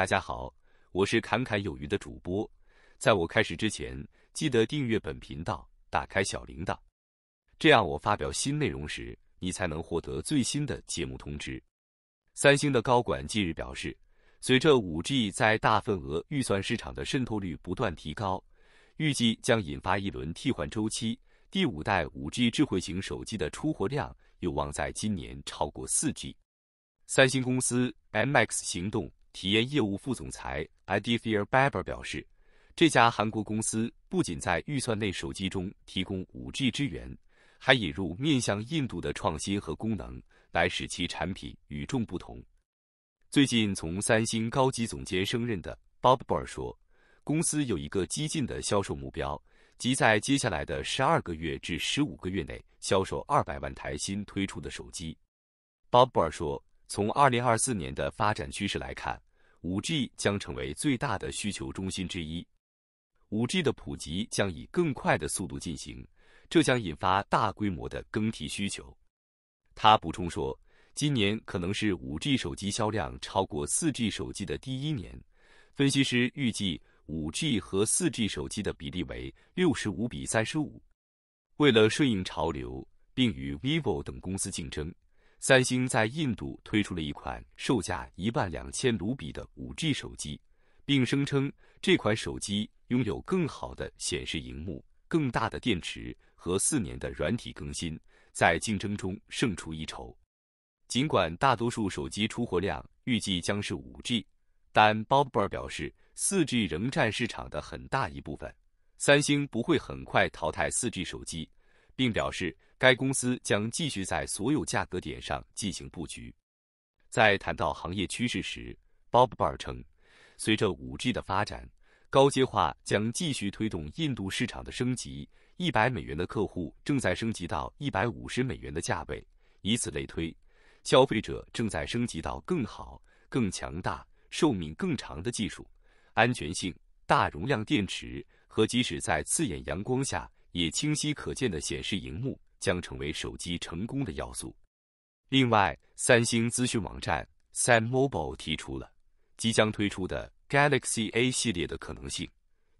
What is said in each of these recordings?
大家好，我是侃侃有余的主播。在我开始之前，记得订阅本频道，打开小铃铛，这样我发表新内容时，你才能获得最新的节目通知。三星的高管近日表示，随着 5G 在大份额预算市场的渗透率不断提高，预计将引发一轮替换周期。第五代 5G 智慧型手机的出货量有望在今年超过 4G。三星公司 Mx 行动。体验业务副总裁 e d i Vir Barber 表示，这家韩国公司不仅在预算内手机中提供五 G 支援，还引入面向印度的创新和功能，来使其产品与众不同。最近从三星高级总监升任的 Bob Burr 说，公司有一个激进的销售目标，即在接下来的十二个月至十五个月内销售二百万台新推出的手机。Bob Burr 说。从二零二四年的发展趋势来看，5G 将成为最大的需求中心之一。5G 的普及将以更快的速度进行，这将引发大规模的更替需求。他补充说，今年可能是 5G 手机销量超过 4G 手机的第一年。分析师预计，5G 和 4G 手机的比例为六十五比三十五。为了顺应潮流，并与 vivo 等公司竞争。三星在印度推出了一款售价一万两千卢比的 5G 手机，并声称这款手机拥有更好的显示荧幕、更大的电池和四年的软体更新，在竞争中胜出一筹。尽管大多数手机出货量预计将是 5G，但 Bobber 表示，4G 仍占市场的很大一部分。三星不会很快淘汰 4G 手机，并表示。该公司将继续在所有价格点上进行布局。在谈到行业趋势时，Bob Bar 称，随着 5G 的发展，高阶化将继续推动印度市场的升级。100美元的客户正在升级到150美元的价位，以此类推，消费者正在升级到更好、更强大、寿命更长的技术，安全性、大容量电池和即使在刺眼阳光下也清晰可见的显示荧幕。将成为手机成功的要素。另外，三星资讯网站 SamMobile 提出了即将推出的 Galaxy A 系列的可能性，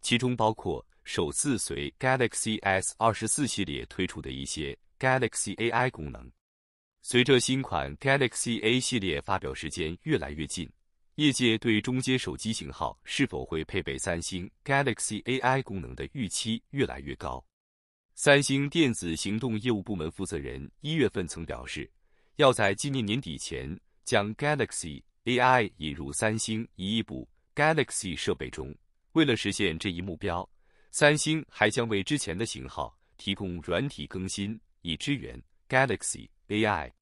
其中包括首次随 Galaxy S 二十四系列推出的一些 Galaxy AI 功能。随着新款 Galaxy A 系列发表时间越来越近，业界对中阶手机型号是否会配备三星 Galaxy AI 功能的预期越来越高。三星电子行动业务部门负责人一月份曾表示，要在今年年底前将 Galaxy AI 引入三星一亿部 Galaxy 设备中。为了实现这一目标，三星还将为之前的型号提供软体更新，以支援 Galaxy AI。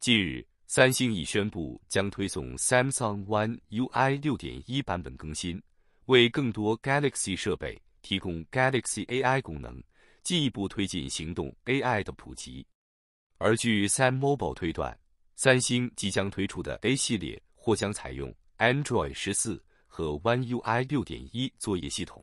近日，三星已宣布将推送 Samsung One UI 6.1版本更新，为更多 Galaxy 设备提供 Galaxy AI 功能。进一步推进行动 AI 的普及。而据 SamMobile 推断，三星即将推出的 A 系列或将采用 Android 十四和 One UI 六点一作业系统。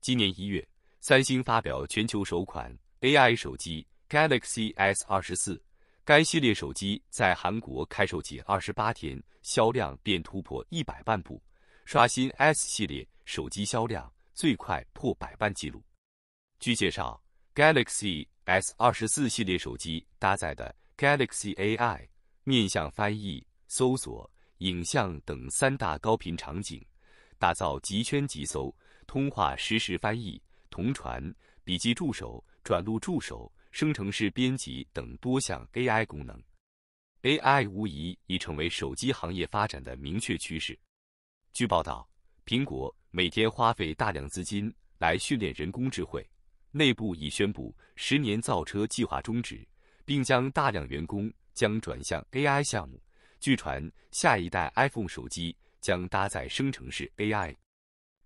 今年一月，三星发表全球首款 AI 手机 Galaxy S 二十四，该系列手机在韩国开售仅二十八天，销量便突破一百万部，刷新 S 系列手机销量最快破百万记录。据介绍，Galaxy S 二十四系列手机搭载的 Galaxy AI 面向翻译、搜索、影像等三大高频场景，打造极圈极搜、通话实时翻译、同传、笔记助手、转录助手、生成式编辑等多项 AI 功能。AI 无疑已成为手机行业发展的明确趋势。据报道，苹果每天花费大量资金来训练人工智慧。内部已宣布十年造车计划终止，并将大量员工将转向 AI 项目。据传，下一代 iPhone 手机将搭载生成式 AI。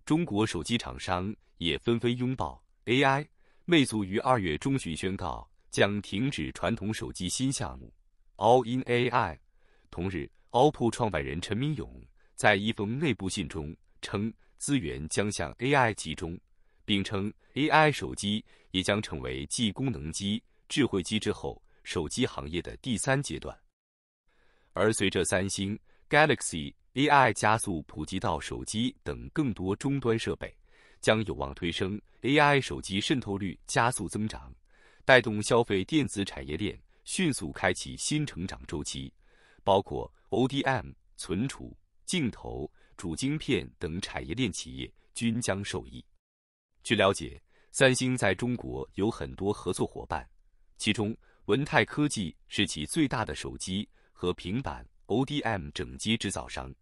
中国手机厂商也纷纷拥抱 AI。魅族于二月中旬宣告将停止传统手机新项目 All-in AI。同日，OPPO 创办人陈明勇在一封内部信中称，资源将向 AI 集中。并称 AI 手机也将成为继功能机、智慧机之后，手机行业的第三阶段。而随着三星 Galaxy AI 加速普及到手机等更多终端设备，将有望推升 AI 手机渗透率加速增长，带动消费电子产业链迅速开启新成长周期，包括 ODM、存储、镜头、主晶片等产业链企业均将受益。据了解，三星在中国有很多合作伙伴，其中文泰科技是其最大的手机和平板 ODM 整机制造商。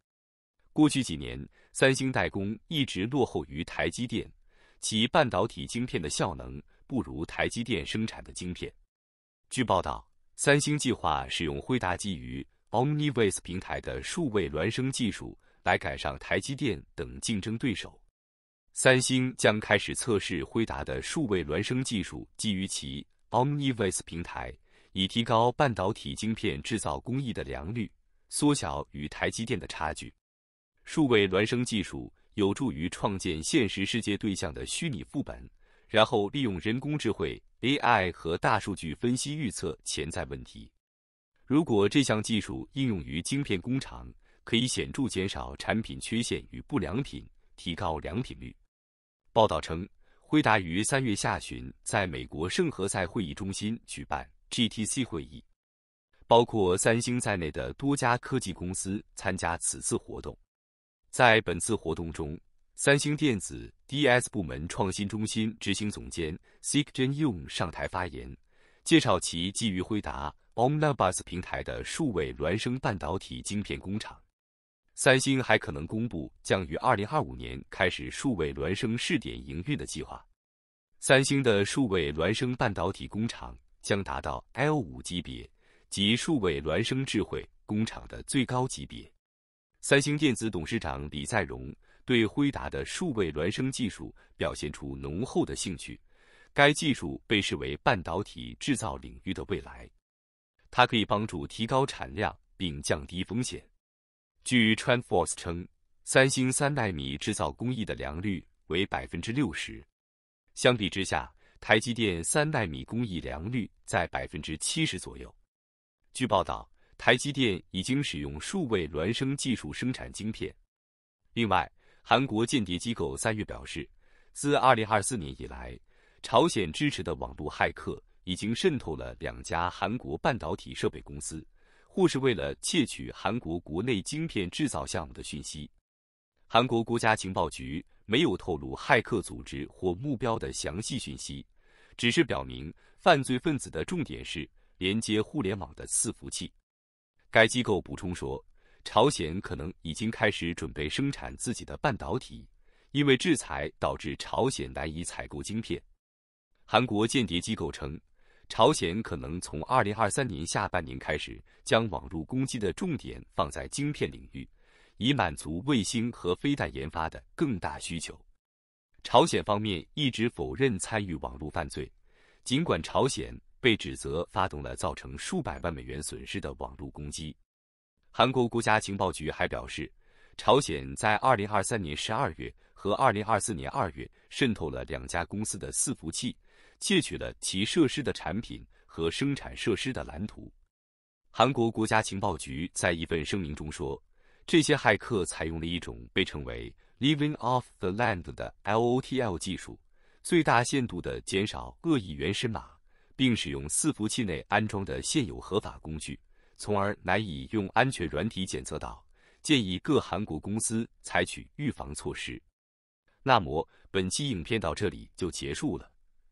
过去几年，三星代工一直落后于台积电，其半导体晶片的效能不如台积电生产的晶片。据报道，三星计划使用辉达基于 o m n i v a c e s 平台的数位孪生技术来赶上台积电等竞争对手。三星将开始测试辉达的数位孪生技术，基于其 Omniverse 平台，以提高半导体晶片制造工艺的良率，缩小与台积电的差距。数位孪生技术有助于创建现实世界对象的虚拟副本，然后利用人工智慧 AI 和大数据分析预测潜在问题。如果这项技术应用于晶片工厂，可以显著减少产品缺陷与不良品，提高良品率。报道称，辉达于三月下旬在美国圣何塞会议中心举办 GTC 会议，包括三星在内的多家科技公司参加此次活动。在本次活动中，三星电子 DS 部门创新中心执行总监 s e k j i n Yoon 上台发言，介绍其基于辉达 Omnibus 平台的数位孪生半导体晶片工厂。三星还可能公布将于2025年开始数位孪生试点营运的计划。三星的数位孪生半导体工厂将达到 L5 级别，即数位孪生智慧工厂的最高级别。三星电子董事长李在镕对辉达的数位孪生技术表现出浓厚的兴趣。该技术被视为半导体制造领域的未来，它可以帮助提高产量并降低风险。据 t r a n f o r c e 称，三星三纳米制造工艺的良率为百分之六十。相比之下，台积电三纳米工艺良率在百分之七十左右。据报道，台积电已经使用数位孪生技术生产晶片。另外，韩国间谍机构三月表示，自二零二四年以来，朝鲜支持的网络骇客已经渗透了两家韩国半导体设备公司。或是为了窃取韩国国内晶片制造项目的讯息，韩国国家情报局没有透露骇客组织或目标的详细讯息，只是表明犯罪分子的重点是连接互联网的伺服器。该机构补充说，朝鲜可能已经开始准备生产自己的半导体，因为制裁导致朝鲜难以采购晶片。韩国间谍机构称。朝鲜可能从2023年下半年开始，将网络攻击的重点放在晶片领域，以满足卫星和飞弹研发的更大需求。朝鲜方面一直否认参与网络犯罪，尽管朝鲜被指责发动了造成数百万美元损失的网络攻击。韩国国家情报局还表示，朝鲜在2023年12月和2024年2月渗透了两家公司的伺服器。窃取了其设施的产品和生产设施的蓝图。韩国国家情报局在一份声明中说，这些骇客采用了一种被称为 “Living off the land” 的 LOTL 技术，最大限度地减少恶意原始码，并使用伺服器内安装的现有合法工具，从而难以用安全软体检测到。建议各韩国公司采取预防措施。那么，本期影片到这里就结束了。